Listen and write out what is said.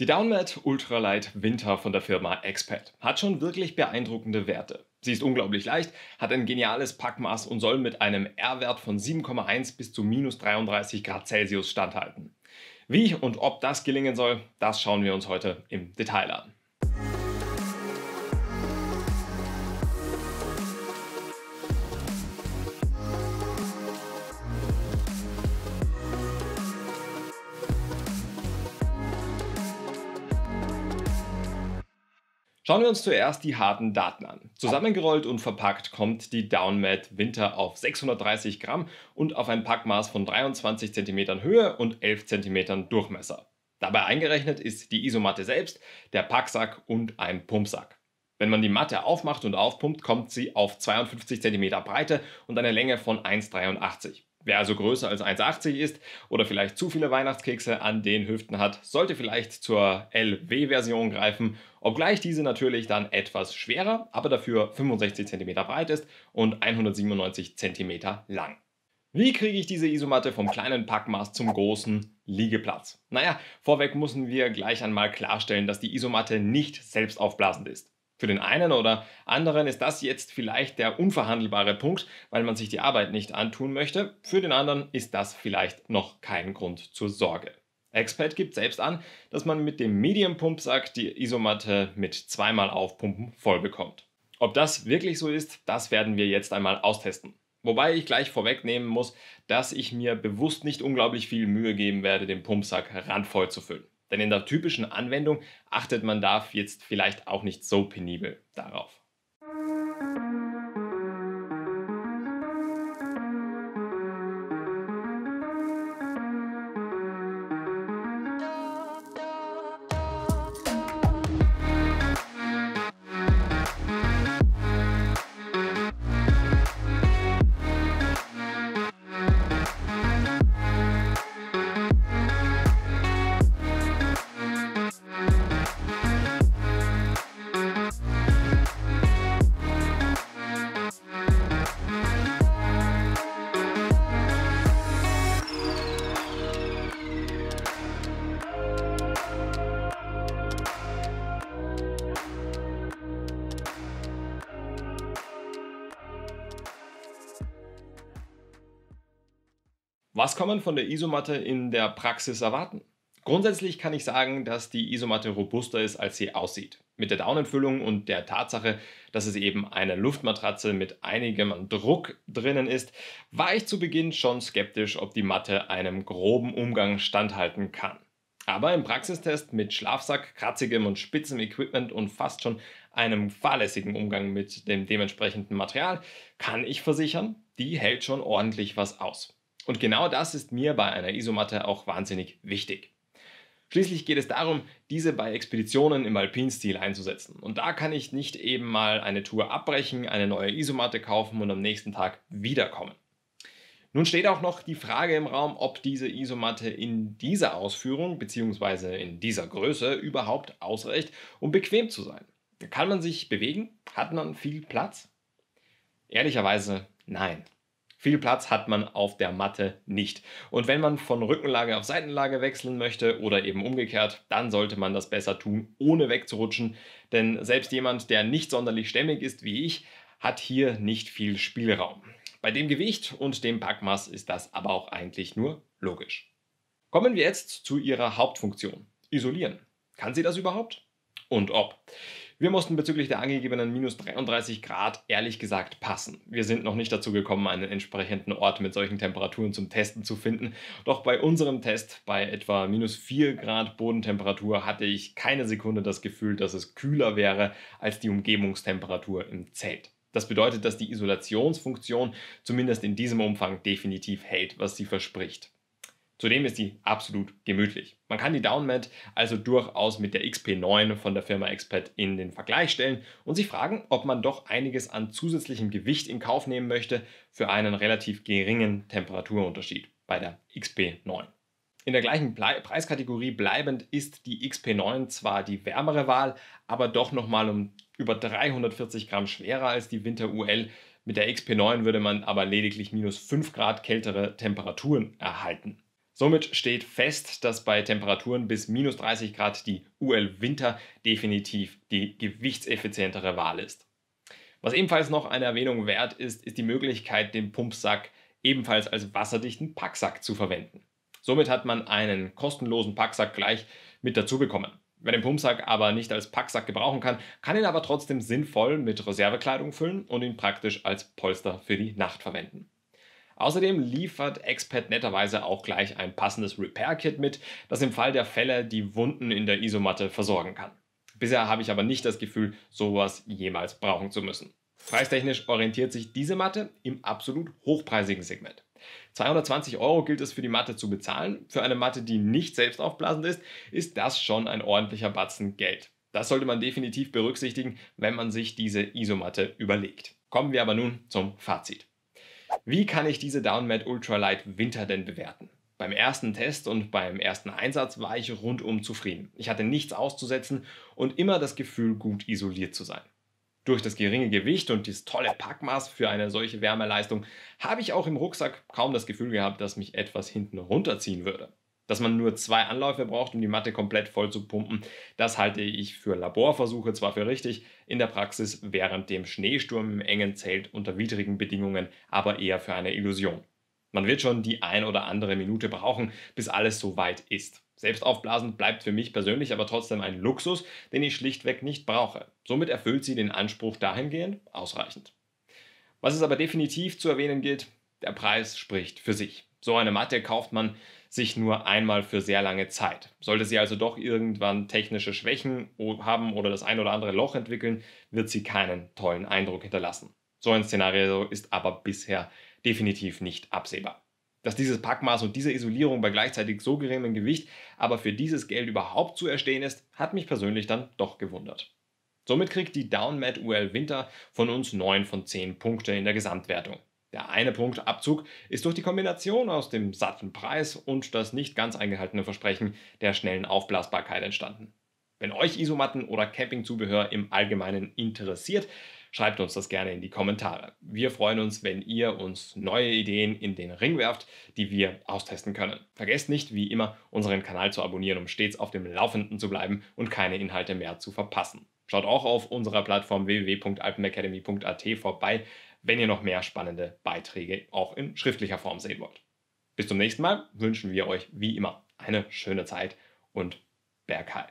Die Downmat Ultralight Winter von der Firma Expert hat schon wirklich beeindruckende Werte. Sie ist unglaublich leicht, hat ein geniales Packmaß und soll mit einem R-Wert von 7,1 bis zu minus 33 Grad Celsius standhalten. Wie und ob das gelingen soll, das schauen wir uns heute im Detail an. Schauen wir uns zuerst die harten Daten an. Zusammengerollt und verpackt kommt die Downmat Winter auf 630 Gramm und auf ein Packmaß von 23 cm Höhe und 11 cm Durchmesser. Dabei eingerechnet ist die Isomatte selbst, der Packsack und ein Pumpsack. Wenn man die Matte aufmacht und aufpumpt, kommt sie auf 52 cm Breite und eine Länge von 1,83. Wer also größer als 1,80 ist oder vielleicht zu viele Weihnachtskekse an den Hüften hat, sollte vielleicht zur LW-Version greifen, obgleich diese natürlich dann etwas schwerer, aber dafür 65 cm breit ist und 197 cm lang. Wie kriege ich diese Isomatte vom kleinen Packmaß zum großen Liegeplatz? Naja, vorweg müssen wir gleich einmal klarstellen, dass die Isomatte nicht selbst aufblasend ist. Für den einen oder anderen ist das jetzt vielleicht der unverhandelbare Punkt, weil man sich die Arbeit nicht antun möchte. Für den anderen ist das vielleicht noch kein Grund zur Sorge. Expat gibt selbst an, dass man mit dem Medium Pumpsack die Isomatte mit zweimal Aufpumpen voll bekommt. Ob das wirklich so ist, das werden wir jetzt einmal austesten. Wobei ich gleich vorwegnehmen muss, dass ich mir bewusst nicht unglaublich viel Mühe geben werde, den Pumpsack randvoll zu füllen. Denn in der typischen Anwendung achtet man da jetzt vielleicht auch nicht so penibel darauf. Was kann man von der Isomatte in der Praxis erwarten? Grundsätzlich kann ich sagen, dass die Isomatte robuster ist, als sie aussieht. Mit der Daunenfüllung und der Tatsache, dass es eben eine Luftmatratze mit einigem Druck drinnen ist, war ich zu Beginn schon skeptisch, ob die Matte einem groben Umgang standhalten kann. Aber im Praxistest mit Schlafsack, kratzigem und spitzem Equipment und fast schon einem fahrlässigen Umgang mit dem dementsprechenden Material kann ich versichern, die hält schon ordentlich was aus. Und genau das ist mir bei einer Isomatte auch wahnsinnig wichtig. Schließlich geht es darum, diese bei Expeditionen im Alpinstil einzusetzen. Und da kann ich nicht eben mal eine Tour abbrechen, eine neue Isomatte kaufen und am nächsten Tag wiederkommen. Nun steht auch noch die Frage im Raum, ob diese Isomatte in dieser Ausführung bzw. in dieser Größe überhaupt ausreicht, um bequem zu sein. Kann man sich bewegen? Hat man viel Platz? Ehrlicherweise nein. Viel Platz hat man auf der Matte nicht. Und wenn man von Rückenlage auf Seitenlage wechseln möchte oder eben umgekehrt, dann sollte man das besser tun, ohne wegzurutschen. Denn selbst jemand, der nicht sonderlich stämmig ist wie ich, hat hier nicht viel Spielraum. Bei dem Gewicht und dem Packmaß ist das aber auch eigentlich nur logisch. Kommen wir jetzt zu ihrer Hauptfunktion, isolieren. Kann sie das überhaupt? Und ob. Wir mussten bezüglich der angegebenen minus 33 Grad ehrlich gesagt passen. Wir sind noch nicht dazu gekommen, einen entsprechenden Ort mit solchen Temperaturen zum Testen zu finden. Doch bei unserem Test bei etwa minus 4 Grad Bodentemperatur hatte ich keine Sekunde das Gefühl, dass es kühler wäre als die Umgebungstemperatur im Zelt. Das bedeutet, dass die Isolationsfunktion zumindest in diesem Umfang definitiv hält, was sie verspricht. Zudem ist die absolut gemütlich. Man kann die Downmat also durchaus mit der XP9 von der Firma Expert in den Vergleich stellen und sich fragen, ob man doch einiges an zusätzlichem Gewicht in Kauf nehmen möchte für einen relativ geringen Temperaturunterschied bei der XP9. In der gleichen Preiskategorie bleibend ist die XP9 zwar die wärmere Wahl, aber doch nochmal um über 340 Gramm schwerer als die Winter UL. Mit der XP9 würde man aber lediglich minus 5 Grad kältere Temperaturen erhalten. Somit steht fest, dass bei Temperaturen bis minus 30 Grad die UL Winter definitiv die gewichtseffizientere Wahl ist. Was ebenfalls noch eine Erwähnung wert ist, ist die Möglichkeit, den Pumpsack ebenfalls als wasserdichten Packsack zu verwenden. Somit hat man einen kostenlosen Packsack gleich mit dazu bekommen. Wer den Pumpsack aber nicht als Packsack gebrauchen kann, kann ihn aber trotzdem sinnvoll mit Reservekleidung füllen und ihn praktisch als Polster für die Nacht verwenden. Außerdem liefert Expat netterweise auch gleich ein passendes Repair-Kit mit, das im Fall der Fälle die Wunden in der Isomatte versorgen kann. Bisher habe ich aber nicht das Gefühl, sowas jemals brauchen zu müssen. Preistechnisch orientiert sich diese Matte im absolut hochpreisigen Segment. 220 Euro gilt es für die Matte zu bezahlen. Für eine Matte, die nicht selbst aufblasend ist, ist das schon ein ordentlicher Batzen Geld. Das sollte man definitiv berücksichtigen, wenn man sich diese Isomatte überlegt. Kommen wir aber nun zum Fazit. Wie kann ich diese Downmat Ultralight Winter denn bewerten? Beim ersten Test und beim ersten Einsatz war ich rundum zufrieden. Ich hatte nichts auszusetzen und immer das Gefühl, gut isoliert zu sein. Durch das geringe Gewicht und das tolle Packmaß für eine solche Wärmeleistung habe ich auch im Rucksack kaum das Gefühl gehabt, dass mich etwas hinten runterziehen würde dass man nur zwei Anläufe braucht, um die Matte komplett voll zu pumpen. Das halte ich für Laborversuche zwar für richtig, in der Praxis während dem Schneesturm im engen Zelt unter widrigen Bedingungen aber eher für eine Illusion. Man wird schon die ein oder andere Minute brauchen, bis alles so weit ist. Selbst aufblasend bleibt für mich persönlich aber trotzdem ein Luxus, den ich schlichtweg nicht brauche. Somit erfüllt sie den Anspruch dahingehend ausreichend. Was es aber definitiv zu erwähnen gilt, der Preis spricht für sich. So eine Matte kauft man sich nur einmal für sehr lange Zeit. Sollte sie also doch irgendwann technische Schwächen haben oder das ein oder andere Loch entwickeln, wird sie keinen tollen Eindruck hinterlassen. So ein Szenario ist aber bisher definitiv nicht absehbar. Dass dieses Packmaß und diese Isolierung bei gleichzeitig so geringem Gewicht aber für dieses Geld überhaupt zu erstehen ist, hat mich persönlich dann doch gewundert. Somit kriegt die Downmat UL Winter von uns 9 von 10 Punkte in der Gesamtwertung. Der eine Punkt Abzug ist durch die Kombination aus dem satten Preis und das nicht ganz eingehaltene Versprechen der schnellen Aufblasbarkeit entstanden. Wenn euch Isomatten oder Campingzubehör im Allgemeinen interessiert, schreibt uns das gerne in die Kommentare. Wir freuen uns, wenn ihr uns neue Ideen in den Ring werft, die wir austesten können. Vergesst nicht, wie immer, unseren Kanal zu abonnieren, um stets auf dem Laufenden zu bleiben und keine Inhalte mehr zu verpassen. Schaut auch auf unserer Plattform www.alpenacademy.at vorbei wenn ihr noch mehr spannende Beiträge auch in schriftlicher Form sehen wollt. Bis zum nächsten Mal wünschen wir euch wie immer eine schöne Zeit und Bergheil.